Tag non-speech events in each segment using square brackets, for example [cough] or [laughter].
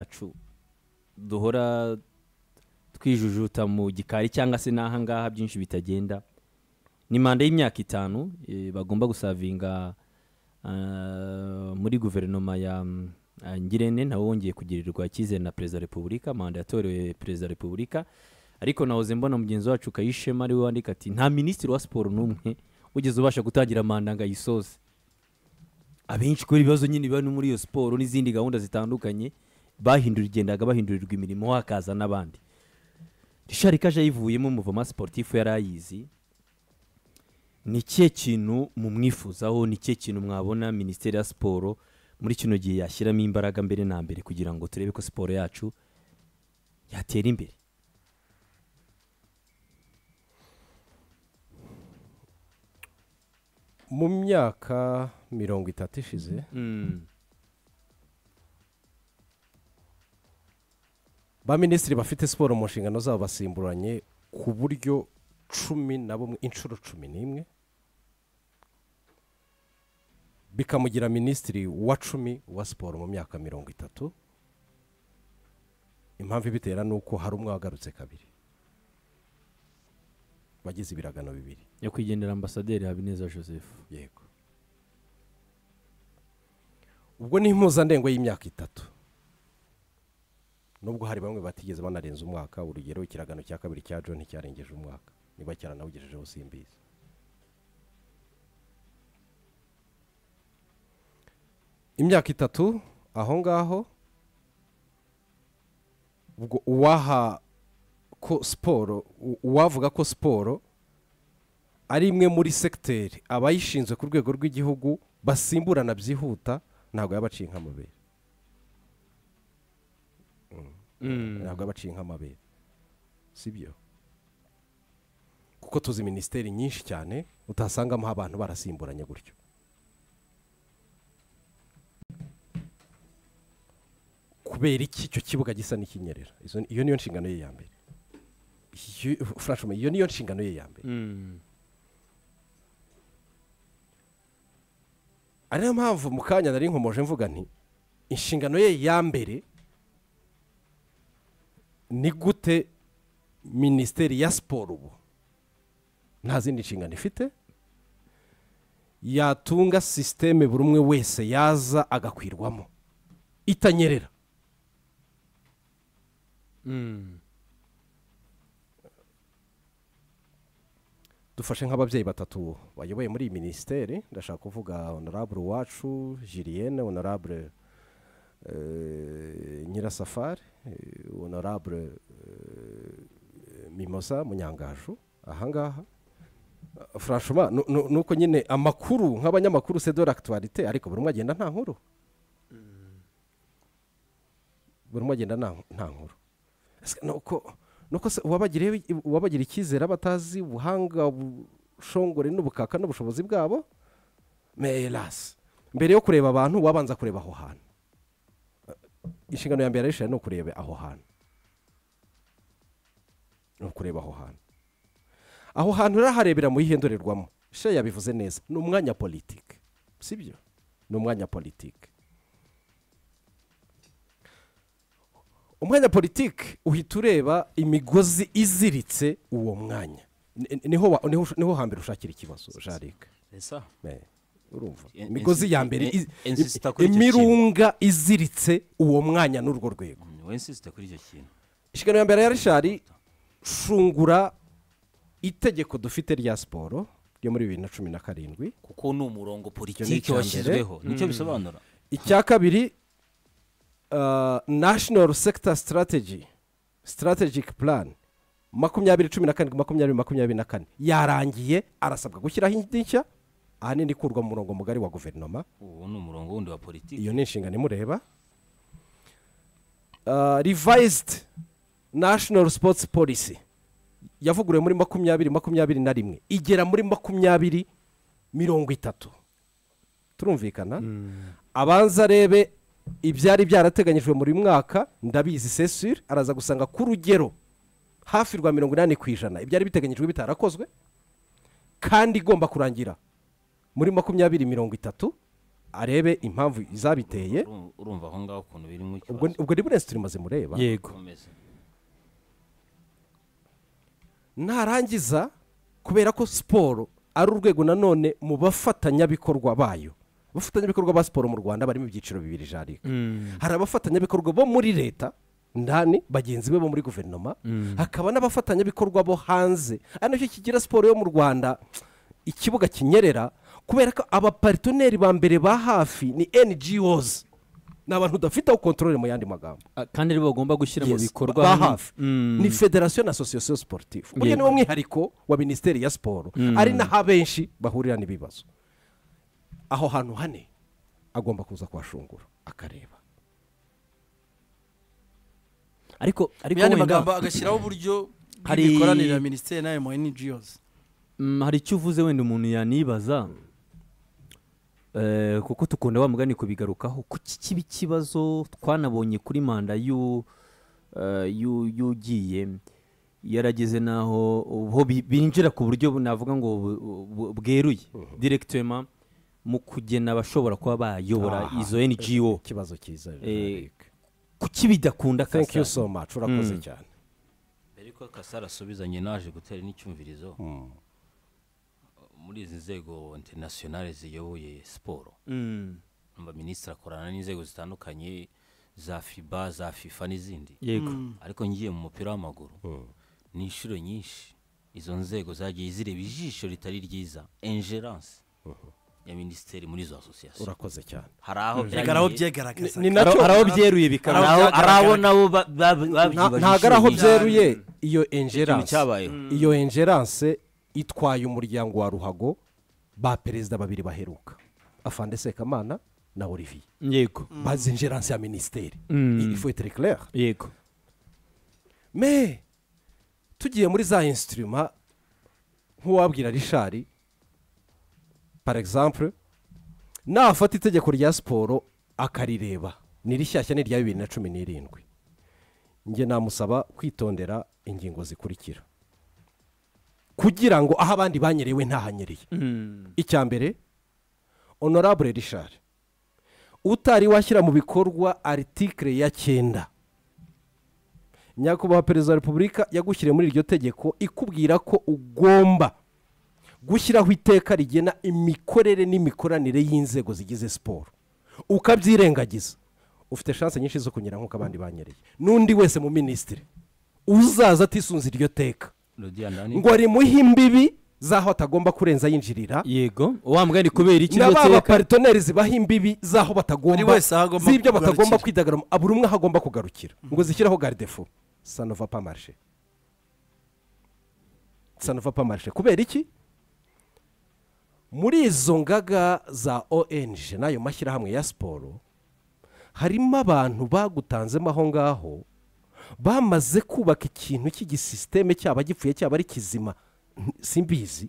yacu duhora twijujuta mu gikari cyangwa se n'ahangaha byinshi bitagenda ni manda y'imyaka itanu eh, bagomba gusavinga eh, muri guverinoma ya eh, ngirente nawe wongeye kugirirwa icyizere na perezida wa repubulika manda yatorewe perezida wa repubulika ariko nahoze mbona mugenzi wacu kayishema ariwe wandika ati nta minisitiri wa siporo n'umwe ugeze ubasha gutangira manda ngo ayisoze abenshi kubera ibibazo nyine biba no muri iyo siporo n'izindi gahunda zitandukanye bahindura igendaga bahindurirwa imirimo hakaza n'abandi rishari kaje yivuyemo umuvoma siporutifu yari ayizi ni ikihe kintu mumwifuzaho ni ikihe kintu mwabona minisiteri ya siporo muri kino gihe yashyiramo imbaraga mbere na mbere kugira ngo turebe ko siporo yacu yatera imbere mu myaka mirongo itatu ishize mm. ba minisitiri bafite siporo mu nshingano zabo basimburanye ku buryo cumi na bumwe inshuro cumi n'imwe bikamugira minisitiri wa cumi wa siporo mu myaka mirongo itatu impamvu ibitera ni uko hari umwe wagarutse kabiri bagize ibiragano bibiri nyakwigendera ambasaderi habineza joseph yego ubwo ni impuzandengo y'imyaka itatu nubwo hari bamwe batigeze banarenza umwaka urugero ikiragano cya kabiri cya john cyarengeje umwaka niba cyaranawugejejeho simbizi imyaka itatu aho ngaho ubwo uwaha ko siporo uwavuga ko siporo ari imwe muri segiteri abayishinzwe ku rwego rw'igihugu basimburana byihuta ntabwo yaba aciye nk'amabere Mm. ntabwo abaciye nk'amabere si kuko tuzi minisiteri nyinshi cyane utasangamo abantu barasimburanye gutyo kubera iki icyo kibuga gisa n'ikinyerera iyo niyo nshingano ye ya mbere iyo niyo nshingano ye ya mbere mm. ariyo mpamvu mu kanya nari nkomoje mvuga nti inshingano ye ya mbere ni gute minisiteri ya siporo ubu nta zindi nshingano ifite yatunga sisiteme buri umwe wese yaza agakwirwamo itanyerera hmm. dufashe nk'ababyeyi batatu bayoboye muri iyi minisiteri ndashaka kuvuga honorable wacu julienne honorable Eh, nyirasafari eh, honorable eh, mimosa munyangaju ahangaha franchement uko nyine amakuru nk'abanyamakuru se dore ariko buri umwe agenda nta nkuru mm. buri umwe agenda nta nkuru nuko se uwabagira icyizere abatazi ubuhanga bushongore n'ubukaka n'ubushobozi bwabo merasi mbere yo kureba abantu wabanza kureba aho hantu inshingano ya mbere yarishije ni ukureba aho hantu ni ukureba aho hantu aho hantu uraharebera mu yihindurerwamo she yabivuze neza ni umwanya politiki si byo ni umwanya politiki umwanya politiki uhita ureba imigozi iziritse uwo mwanya niho hambere ushakira ikibazo jarike urumva imigozi ya mbere imirunga iziritse uwo mwanya n'urwo rwego mm, inshingano ya mbere ya rishari shungura itegeko dufite rya siporo ryo muri bibiri na cumi na karindwi kuko ni umurongo politiki washyizweho nicyo mm. bisobanura icya kabiri uh, nashinoro sekita sitarateji sitarategike purani makumyabiri cumi na karindwi makumyabiri makumyabiri na kane yarangiye arasabwa gushyiraho indi nshya ahanini ikurwa mu murongo mugari wa guverinoma ubu ni umurongo wundi wa politiki iyo ni inshingano imureba uh, rivayizidi nashono sipotsi polisi yavuguruwe muri makumyabiri makumyabiri na rimwe igera muri makumyabiri mirongo itatu turumvikana hmm. abanza arebe ibyari byarateganyijwe muri mwaka ndabizi sesire araza gusanga ku rugero hafi rwa mirongo inani ku ijana ibyari biteganyijwe bitarakozwe kandi igomba kurangira muri makumyabiri mirongo itatu arebe impamvu izabiteye urumva aho ngaho ukuntu birimo ikibazo ubwo ni burensi turi mureba yego narangiza kubera ko siporo ari urwego nanone mu bafatanyabikorwa bayo abafatanyabikorwa ba siporo mu rwanda barimo ibyiciro bibiri jarika mm. hari abafatanyabikorwa bo muri leta ndani bagenzi be bo muri guverinoma mm. hakaba n'abafatanyabikorwa bo hanze ari nacyo kigira siporo yo mu rwanda ikibuga kinyerera kubera ko abaparitoneri ba mbere ba hafi ni NGOs ni abantu udafite aho kontorore mu yandi magambo ah, kandi aribo bagomba gushyira mu bikorwa ba hafi mm. ni federasiyo mm. na sosiyete siporutifu uyu ni wo wa minisiteri ya siporo ari naho abenshi bahurira n'ibibazo aho hantu hane agomba kuza kuhashungura akareba ariko ariko wenda magambo agashyiraho uburyo bw'imikoranire ya minisiteri nayo mu ngo mm, hari icyo uvuze wenda umuntu yanibaza Eh, kuko tukunda wa mugani kubigarukaho kuki kiba ikibazo twanabonye kuri manda eh, y'ugiye yarageze naho binjira ku buryo navuga ngo bweruye direkitema mu kugena abashobora kuba bayobora izo ngo ikibazo cyiza eh, kuki bidakunda kasara urakoze hmm. cyane ariko kasara asubizanye naje gutera n'icyumvirizo hmm. muri izi nzego interinasiyonale ziyoboye siporo mm. minisitiri akorana n'inzego zitandukanye za fiba za fifa n'izindi mm. ariko ngiye mu mupira w'amaguru mm. ni inshuro nyinshi izo nzego zagiye zireba ijisho ritari ryiza enjeranse mm-hmm. ya minisiteri muri izo asosiyasiyo urakoze cyane hari aho byegaragaza hari aho byeruye bikaba hari aho nabo ntabwo ari aho byeruye iyo enjeranse iyo enjeranse itwaye umuryango wa ruhago ba perezida babiri baheruka afande sekamana na olivier yego mm. bazi injeranse ya minisiteri mm. iyi foye terekirere yego me tugiye muri za insitirima nk'uwabwira rishari par exemple nafata itegeko rya siporo akarireba ni rishyashya ni irya bibiri na cumi n'irindwi njye namusaba kwitondera ingingo zikurikira kugira ngo aho abandi banyerewe ntahanyereye hmm. icya mbere honorable rishari utari washyira mu bikorwa aritikire ya cyenda nyakubahwa perezida wa repubulika yagushyiriye muri iryo tegeko ikubwira ko ugomba gushyiraho iteka rigena imikorere n'imikoranire y'inzego zigize siporo ukabyirengagiza ufite shanse nyinshi zo kunyura nk'uko abandi banyereye n'undi wese mu minisitiri uzaza atisunze iryo teka ngo rimuhe imbibi z'aho atagomba kurenza yinjirira yego wambwa ni kubera iki na ba baparitoneri zibaha imbibi z'aho batagomba z'ibyo batagomba kwidagadura buri umwe agomba kugarukira ngo zishyireho garidefu sanova pamarishe sanova pamarishe kubera iki muri izo ngaga za ong n'ayo mashyirahamwe ya siporo harimo abantu bagutanzemo aho ngaho bamaze kubaka ikintu cy'igisisiteme cyaba gipfuye cyaba ari kizima simbizi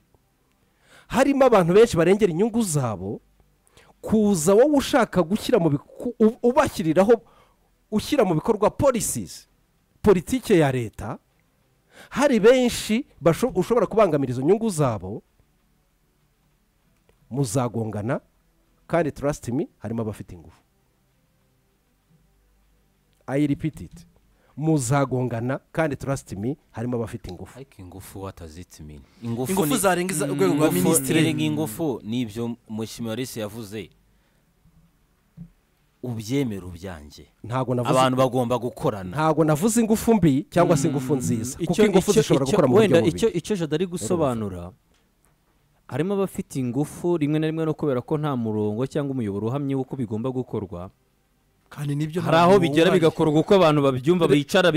harimo abantu benshi barengera inyungu zabo kuza wowe ushaka gushyira mu ubashyiriraho ushyira mu bikorwa polisizi politike ya leta hari benshi ushobora kubangamira izo nyungu zabo muzagongana kandi turasitimi harimo abafite ingufu ayi ripititi muzagongana kandi trust harimo abafite ingufu ariko ingufu watazitsimina ingufu zarenga urwego rwa minisitiri ingufu n'ibyo mushimarisi yavuze ubyemera ubyanjye abantu bagomba gukorana ntabwo navuze ingufu mbi cyangwa se ingufu mm. nziza kuko ingufu zishobora gukora mu buryo bubiri icyo jada ari gusobanura harimo abafite ingufu rimwe na rimwe no kubera ko nta murongo cyangwa umuyoboro uhamye w'uko bigomba gukorwa kandi nibyo hari aho bigera bigakorwa uko abantu babyumva bicara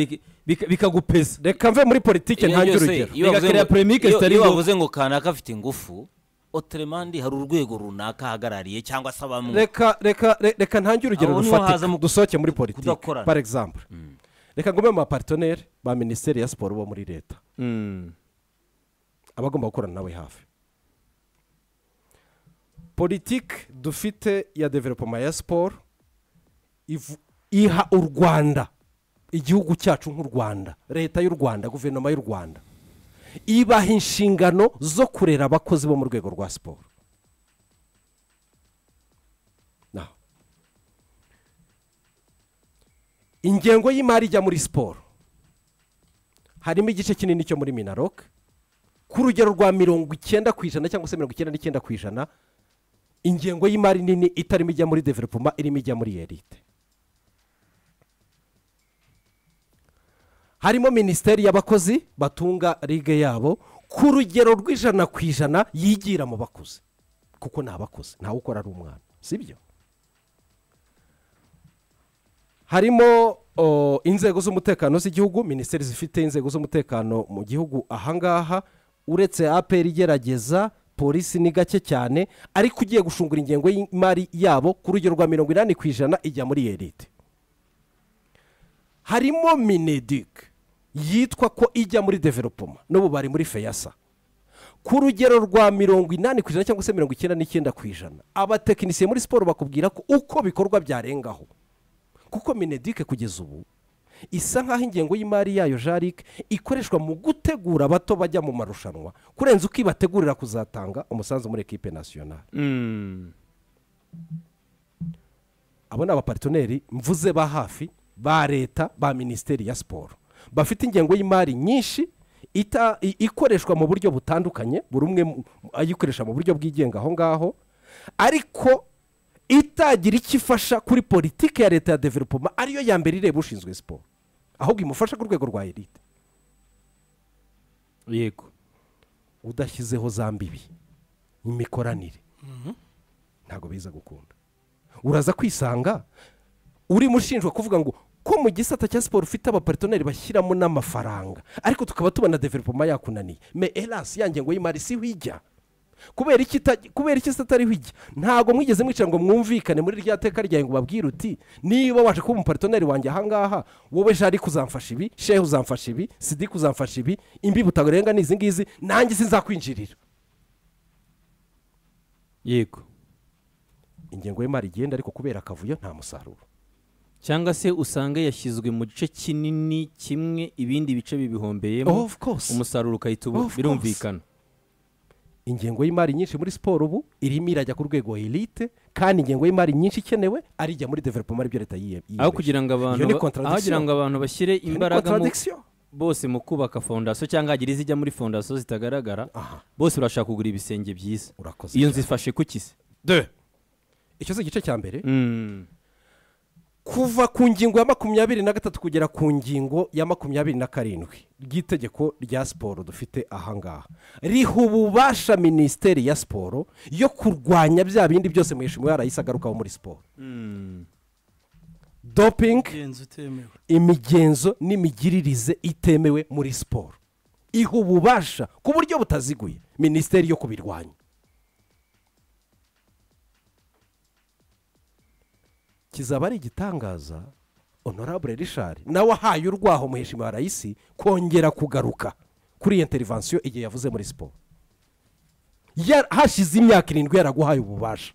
bikagupeza reka mve muri politiki ntangire urugero iyo bavuze ngo kanaka afite ingufu oteremandi hari urwego runaka ahagarariye cyangwa se abamwe reka reka reka ntangire urugero rufatika dusohoke muri politiki par exemple mm. reka ngo mu baparitoneri ba minisiteri ya siporo bo muri leta mm. aba agomba gukorana nawe hafi politiki dufite ya developoma ya siporo iha u rwanda igihugu cyacu nk'u rwanda leta y'u rwanda guverinoma y'u rwanda ibaha inshingano zo kurera abakozi bo mu rwego rwa siporo ingengo y'imari ijya muri siporo harimo igice kinini cyo muri minaroke ku rugero rwa mirongo icyenda ku ijana cyangwa se mirongo icyenda n'icyenda ku ijana ingengo y'imari nini itarimo ijya muri developoma irimo ijya muri yerite harimo minisiteri y'abakozi batunga ligue yabo ku rugero rw'ijana ku ijana yigira mu bakozi kuko ni abakozi ntawe ukora ari umwana si byo harimo inzego z'umutekano z'igihugu minisiteri zifite inzego z'umutekano mu gihugu ahangaha uretse aperi igerageza polisi ni gake cyane ariko ugiye gushungura ingengo y'imari yabo ku rugero rwa mirongo inani ku ijana ijya muri erite harimo minedike yitwa ko ijya muri developoma n'ubu bari muri feyasa ku rugero rwa mirongo inani ku ijana cyangwa se mirongo icyenda n'icyenda ku ijana abatekinisiye muri siporo bakubwira ko uko bikorwa byarengaho kuko minedike kugeza ubu isa nk'aho ingengo y'imari yayo jarike ikoreshwa mu gutegura abato bajya mu marushanwa kurenza uko ibategurira kuzatanga umusanzu muri ekipe nasiyonari mm. abo ni abaparitneri mvuze ba hafi ba leta ba minisiteri ya siporo bafite ingengo y'imari nyinshi ikoreshwa mu buryo butandukanye buri umwe ayikoresha mu buryo bwigenga aho ngaho ariko itagira icyo ifasha kuri politiki ya leta ya developoma ariyo ya mbere ireba ushinzwe siporo ahubwo imufasha ku rwego rwa elite yego udashyizeho za mbibi imikoranire mhm. ntabwo biza gukunda uraza kwisanga uri mushinjwa kuvuga ngo ko mu gisata cya siporo ufite abaparitonneri bashyiramo n'amafaranga ariko tukaba tubona developoma yakunaniye me erasi ya ngengo y'imari si wijya kubera iki atari ijya ntabwo mwigeze mwicara ngo mwumvikane muri rya teka ryawe ngo babwire uti niba waje kuba umuparitonneri wanjye ahangaha wowe jari kuzamfasha ibi shehu uzamfasha ibi sidi kuzamfasha ibi imbi utarenga ni ngizi nanjye sinzakwinjirira yego ingengo y'imari igenda ariko kubera akavuyo nta musaruro cyangwa se usange yashyizwe mu gice kinini kimwe ibindi bice bibihombeyemo umusaruro ukahita ubu birumvikana ingengo y'imari nyinshi muri siporo ubu irimo irajya ku rwego elite kandi ingengo y'imari nyinshi ikenewe arijya muri developoma aribyo leta yiyemeje aho kugira ngo abantu bashyire imbaraga bose mu kubaka fondasiyo cyangwa hagira izijya muri fondasiyo zitagaragara bose urashaka kugura ibisenge byiza iyo nzifashe ifashe ku kise icyo si igice cya mbere hmm. kuva ku ngingo ya makumyabiri na gatatu kugera ku ngingo ya makumyabiri na karindwi ry'itegeko rya siporo dufite ahangaha riha ububasha minisiteri ya siporo yo kurwanya bya bindi byose mu ishimwe yarayise agarukaho muri siporo hmm. dopingi imigenzo n'imigiririze itemewe muri siporo iha ububasha ku buryo butaziguye minisiteri yo kubirwanya kizaba ari igitangaza honorable rishari nawe ahaye urwaho muheshima wa rayisi kongera kugaruka kuri iyi interivansiyo igihe yavuze muri siporo hashize imyaka irindwi yaraguhaye ububasha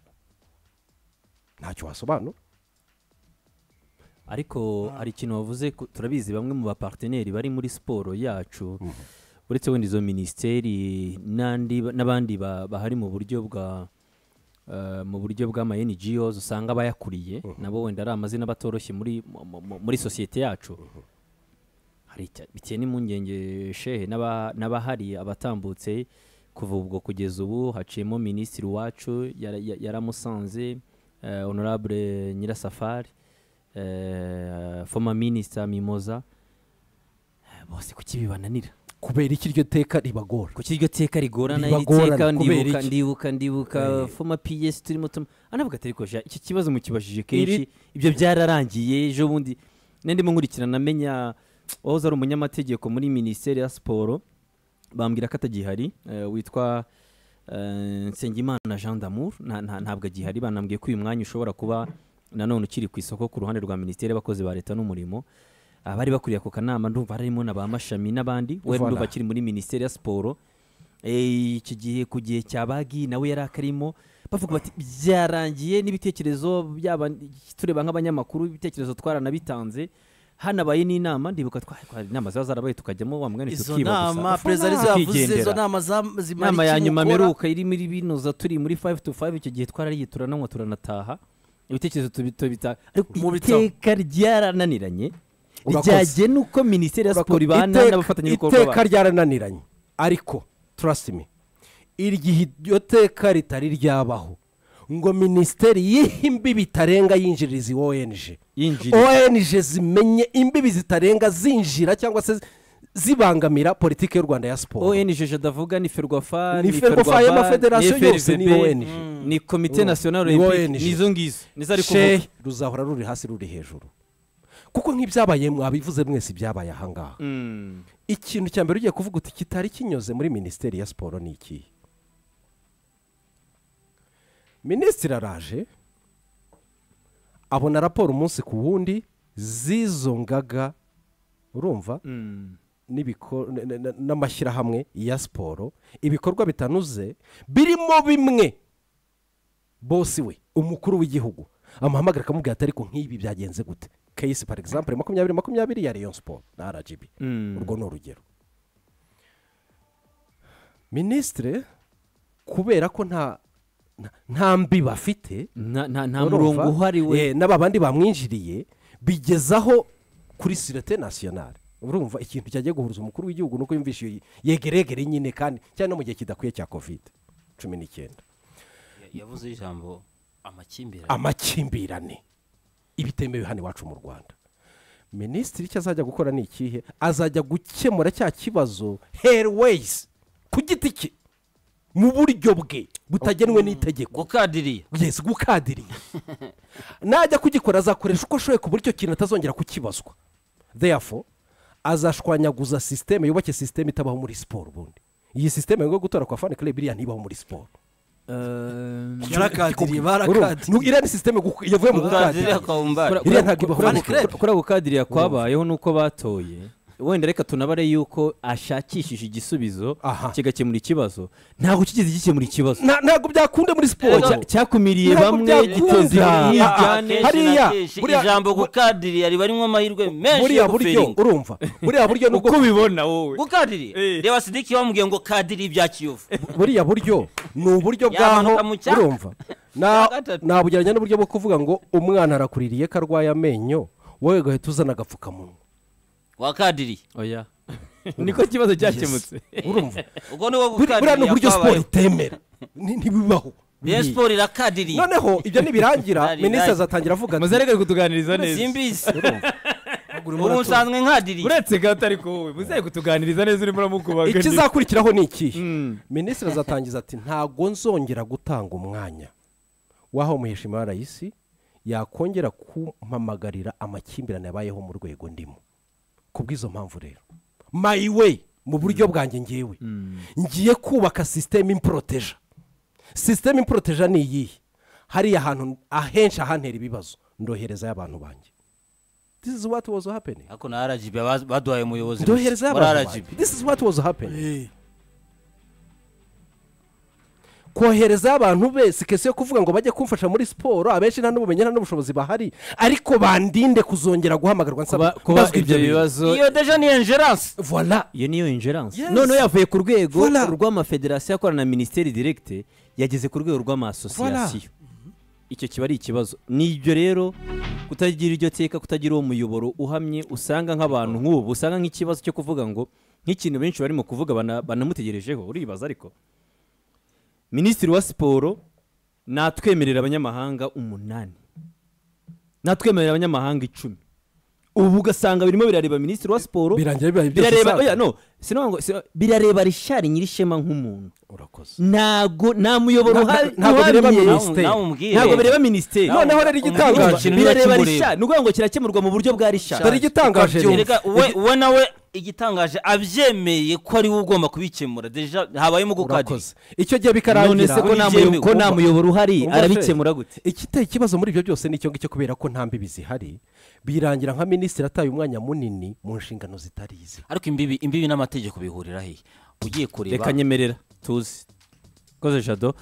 ntacyo wasobanura ariko ah. hari ikintu wavuze turabizi bamwe mu bapateneri bari muri siporo yacu mhm. uretse wenda izo minisiteri n'abandi bahari mu buryo bwa Eh, mu buryo bw'ama NGOs usanga bayakuriye nabo wenda ari amazina batoroshye muri muri sosiyete yacu bitewe n'impungenge shehe n'abahari abatambutse kuva ubwo kugeza ubu haciyemo minisitiri wacu yaramusanze eh, honorable nyirasafari eh, former minisita mimoza bose kuki bibananira kubera iki iryo teka ribagora kuki iryo teka rigorana iteka ndibuka ndibuka ndibuka eh. foma piyesi turimo turimo anavuga ah, ati ariko iki kibazo mukibajije kenshi ibyo byararangiye ejo bundi ndimo nkurikirana amenya wahoze ari umunyamategeko muri minisiteri ya siporo bambwira ko atagihari eh, witwa eh, nsengimana jean damour ntabwo agihari banambwiye ko uyu mwanya ushobora kuba nanone ukiri ku isoko ku ruhande rwa minisiteri y'abakozi ba leta n'umurimo abari bakuriye ako kanama ndumva harimo na ba mashami n'abandi we ndumva kiri muri minisiteri ya siporo eh, iki gihe ku gihe cya bagi nawe yari akarimo bavuga bati byarangiye n'ibitekerezo byaba tureba nk'abanyamakuru ibitekerezo twaranabitanze hanabaye n'inama ndibuka twari inama ziba zarabaye tukajyamo wa mwanya tukiba perezida arizo yavuze izo nama zimara inama ya nyuma mperuka iri muri binoza turi muri fayive tu fayive icyo gihe twarariye turananywa turanataha ibitekerezo tubita ariko iteka ryarananiranye bijyanye n'uko minisiteri ya siporo ibana n'abafatanyabikorwa bayo iteka ryarananiranye ariko turasime igihe iryo teka ritari ryabaho ngo minisiteri yihe imbibi itarenga yinjiriza ONG ONG zimenye imbibi zitarenga zinjira cyangwa se zibangamira politiki y'u rwanda ya siporo onj jadavuga ni ferwafa ni ferwafa y'amafederasiyo yose ni onj ni komite nasiyonari nizo ngizo shehe ruzahora ruri hasi ruri hejuru kuko nk'ibyabaye mwabivuze mwese ibyabaye ahangaha mm. ikintu cya mbere ugiye kuvuga uti kitari kinyuze muri minisiteri ya siporo ni iki minisitiri araje abona raporo umunsi ku wundi z'izo ngaga urumva mm. n'amashyirahamwe ya siporo ibikorwa bitanuze birimo bimwe bose we umukuru w'igihugu amuhamagara akamubwira ati ariko nk'ibi byagenze gute keyisi pari egisampure makumyabiri makumyabiri ya leon siporo na rgb hmm. urwo ni urugero minisitire kubera ko nta nta mbi bafite nta murongo uhari we eh, n'aba bandi bamwinjiriye bigezaho kuri sirete nasiyonari urumva ikintu cyajya guhuruza umukuru w'igihugu nuko yumvise yegeregere nyine kandi cyane no mu gihe kidakwiye cya kovide cumi n'icyenda yavuze ijambo amakimbirane ibitemewe hano iwacu mu rwanda minisitiri icyo azajya gukora ni ikihe azajya gukemura cya kibazo heriweyizi ku giti cye mu buryo bwe butagenwe oh, n'itegeko gukadiriye yesi gukadiriye [laughs] najya kugikora azakoresha uko ashoboye ku buryo kintu atazongera kukibazwa deyafo azashwanyaguza sisiteme yubake sisiteme itabaho muri siporo ubundi iyi sisiteme yo gutora kwa fani kare biriya ntibaho muri siporo iriya ni yavuye mu kuri ako kadiri yakwabayeho nuko batoye wenda reka tunabare yuko ashakishije igisubizo kigakemura ikibazo ntabwo kigeze gikemura ikibazo ntabwo byakunda muri siporo cyakumiriye bamwe giteza hariya ijambo gukadiriya riba barimo amahirwe menshi buriya buryo urumva buriya buryo [laughs] nuko ubibona wowe gukadiriya eh. reba sidiki bamubwiye ngo kadiri ibya kiyovu buriya buryo ni uburyo [laughs] bwaho urumva [laughs] nabugereranya n'uburyo bwo kuvuga ngo umwana arakuririye ko arwaye amenyo wowe ugahita uzana agapfukamunwa kwa kadiri oya oh, [laughs] niko ikibazo cyakemutse urumva [laughs] ubwo ni buriya ni uburyo siporo itemera ntibibaho rero siporo irakadiriye noneho ibyo nibirangira minisitiri azatangira avuga ati muzereke kutuganiriza neza simbizi [laughs] ubu usanzwe nkadiriye uretse gato ariko wowe muzere kutuganiriza neza urimo uramukubaganira ikizakurikiraho ni iki hmm. minisitiri azatangiza ati ntabwo nzongera gutanga umwanya w'aho umuheshima wa yakongera kumpamagarira amakimbirane yabayeho mu rwego ndimo kubw'izo mpamvu rero my way mu buryo mm. bwanjye ngewe mm. ngiye kubaka sisiteme imporoteja sisiteme imporoteja ni iyihe hariya hantu ahenshi ahantera ibibazo ndohereza y'abantu banjye this is what was happening ariko na rgb baduhaye umuyobozi ndohereza y'abantu banjye this is what was happening eh. kohereza abantu bese kese yo kuvuga ngo bajye kumfasha muri siporo abenshi nta n'ubumenyi nta n'ubushobozi bahari ariko bandinde kuzongera guhamagarwa nsaba kubazwa ibyo bibazo iyo deje ni injerance vola iyo niyo injerance noneho yavuye ku rwego rw'amafederasiyo akora na minisiteri direkite yageze ku rwego rw'amasosiyasiyo mhm. icyo kiba ari ikibazo ni rero kutagira iryo teka kutagira uwo muyoboro uhamye usanga nk'abantu nk'ubu usanga nk'ikibazo cyo kuvuga ngo nk'ikintu benshi barimo kuvuga banamutegerejeho uribaza ariko minisitiri wa siporo natwemerera abanyamahanga umunani natwemerera abanyamahanga icumi ubu ugasanga birimo birareba minisitiri wa siporo birareba rishari nyirishema nk'umuntu ntabwo nta muyoboro uhari ntabwo bireba minisiteri noneho rero igitangaje birareba rishari ni ukuvuga ngo kirakemurwa mu buryo bwa rishari dore igitangaje we nawe igitangaje abyemeye ko ari we ugomba kubikemura deja habayemo gukadirisa icyo gihe bikarangira none ko nta muyoboro uhari arabikemura gute ikiteye ikibazo muri ibyo byose ni icyo ngicyo kubera ko nta mbibi zihari birangira nka minisitiri ataye umwanya munini mu nshingano zitari ize ariko imbibi imbibi n'amategeko bihurira hehe ugiye kureba reka nyemerera tuzi koze jado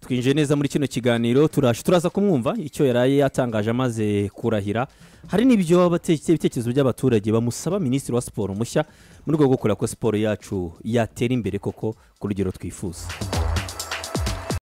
twinjiye neza muri kino kiganiro turaje turaza kumwumva icyo yaraye yatangaje amaze kurahira hari n'ibyo ibitekerezo by'abaturage bamusaba minisitiri wa siporo mushya mu rwego rwo kureba ko siporo yacu yatera imbere koko ku rugero twifuza